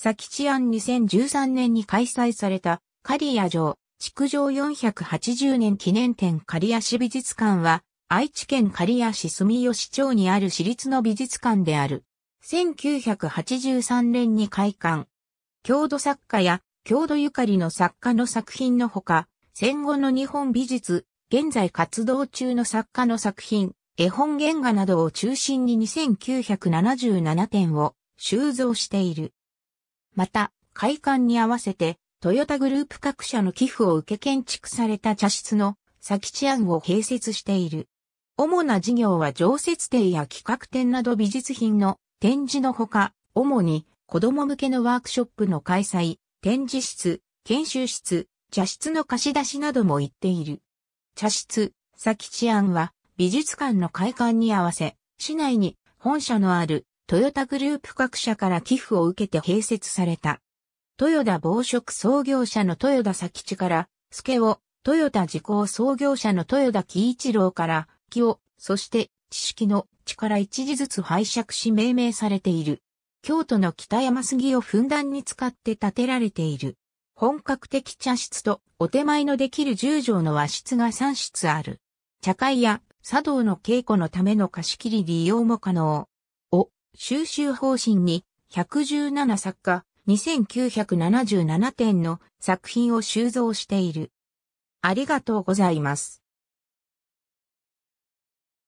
佐吉庵2013年に開催された、刈谷城、築城480年記念展刈谷市美術館は、愛知県刈谷市住吉町にある私立の美術館である。1983年に開館。郷土作家や郷土ゆかりの作家の作品のほか、戦後の日本美術、現在活動中の作家の作品、絵本原画などを中心に2977点を収蔵している。また、開館に合わせて、トヨタグループ各社の寄付を受け建築された茶室の佐吉庵を併設している。主な事業は常設展や企画展など美術品の展示のほか、主に子供向けのワークショップの開催、展示室、研修室、茶室の貸し出しなども行っている。茶室、佐吉庵は美術館の開館に合わせ、市内に本社のあるトヨタグループ各社から寄付を受けて併設された。豊田防食創業者の豊田佐吉から、助を、豊田自工創業者の豊田喜一郎から、木を、そして、知識の力一時ずつ拝借し命名されている。京都の北山杉をふんだんに使って建てられている。本格的茶室とお手前のできる十畳の和室が三室ある。茶会や茶道の稽古のための貸し切り利用も可能。収集方針に117作家、2977点の作品を収蔵している。ありがとうございます。